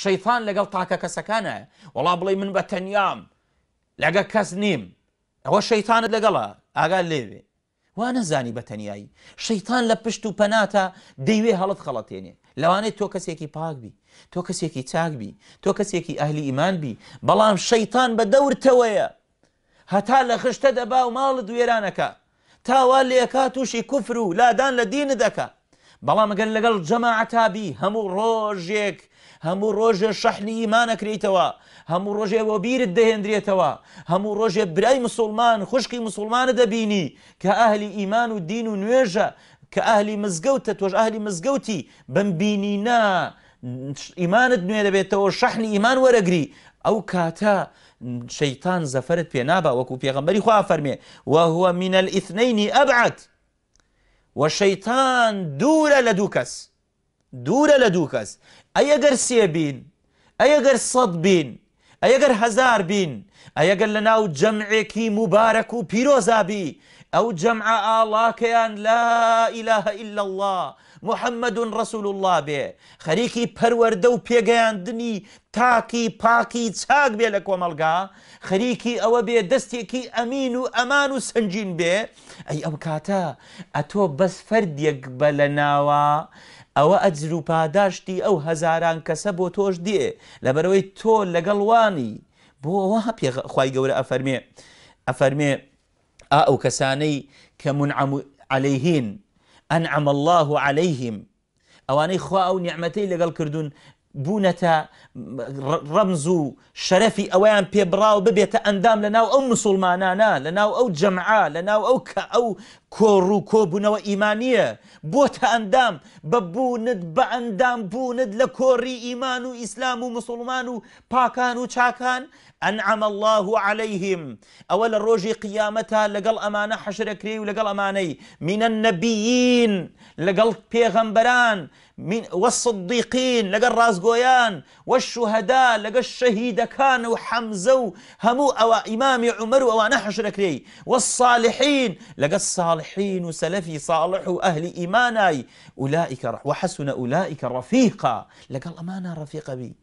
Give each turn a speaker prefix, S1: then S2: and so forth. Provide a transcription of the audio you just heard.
S1: شەیفان لەگەڵ تاکە کەسەکانە وڵا بڵێ من بە تەنیام لەگە کەس نیم ئەوە شەیتانت لەگەڵە ئاگال لێوێ وا نەزانی بە تەنایی شەیتان لە پشت و پەناتە دەیوێ هەڵت خەڵەتێنێ لەوانێت تۆ کەسێکی پاکبی تۆ کەسێکی چاکبی تۆ کەسێکی ئەهلی ئیمانبی بەڵام شەیتان بە دەورتەوەیە هەتا لە خشتە دەبا و ماڵت دوێرانەکە تاوا لێکا تووشی کوفر و لادان لە دینە دەکە بەڵام ئەگەر لەگەڵ جەماع تابی هەموو ڕۆژێک هەموو ڕۆژێ شەحنی ئیمانەکرێتەوە هەموو ڕۆژێەوە بیرت دەهێندرێتەوە هەموو ڕۆژێ برای مسلمان خوشکی مسلمانە دەبینی کە ئەهلی ئیمان و دین و نوێژە کە ئەهلی مزگەوتە تۆش بمبينينا مزگەوتی الدنيا ئیمانت نوێ دەبێتەوە شەحنی ئیمان وەرەگری ئەو کاتە شەیتان زەفرت پێ نابە وەکو پێغەمبەری خوا فەرمێ وهوە منە ئەبعەت وشيطان دورة لدوكس دورة لدوكس أي أجر سيبين أي أجر صد بين أي أجر هزار بين أي أجر لنا جمعك مبارك و بيروزابي أو جمع الله كيان لا إله إلا الله محەممەدون ڕسول الله بێ خەریکی پەروەەردە و پێگەیاندنی تاکی پاکی چاک بێ لە کۆمەلگا خەریکی ئەوە بێ دەستێکی ئەمین و ئەمان و سنجین بێ ئەی ئەم کاتە ئەتۆ بەس فەردێک بە لە ناوە ئەوە ئەجر و پاداشتی ئەو هەزاران کەسە بۆ تۆش دێ لەبەرەوەی تۆ لەگەڵوانی بۆ ئەوە پێخوای گەورە ئەفەرمێ ئەفەرمێ ئا ئەو کەسانەی کە منعمو عليهین أنعم الله عليهم أواني خواه ئەو نیعممەەی لەگەڵ بونتا رمز شرفي اوان بيبراو ببيتا اندام لناو او مسلمانانا لناو او جمعا لناو او كا او كورو ئەو وايمانيه ئەو اندام ببوند باندام بوند لكوري ايمان بە بوونت بە ئەندام بوونت مسلمان الله عليهم اول لە قيامتا لقل امانه حشر كري ولقل لەگەڵ من النبيين لقل بيغمبران من والصديقين لقل ڕاز دەستگۆیان وەشهدا لەگە شەهیدەکان و حەمزە و هەموو ئەوە ئیمامی عمر ئەوانە حەشرەکرێی والصالحین لەگە صالحین و سەلفی صالح و ئەهلی ئیمانایی ئولائیکە وحسونە ئولائیکە ڕەفیقا لەگەڵ ئەمانە بی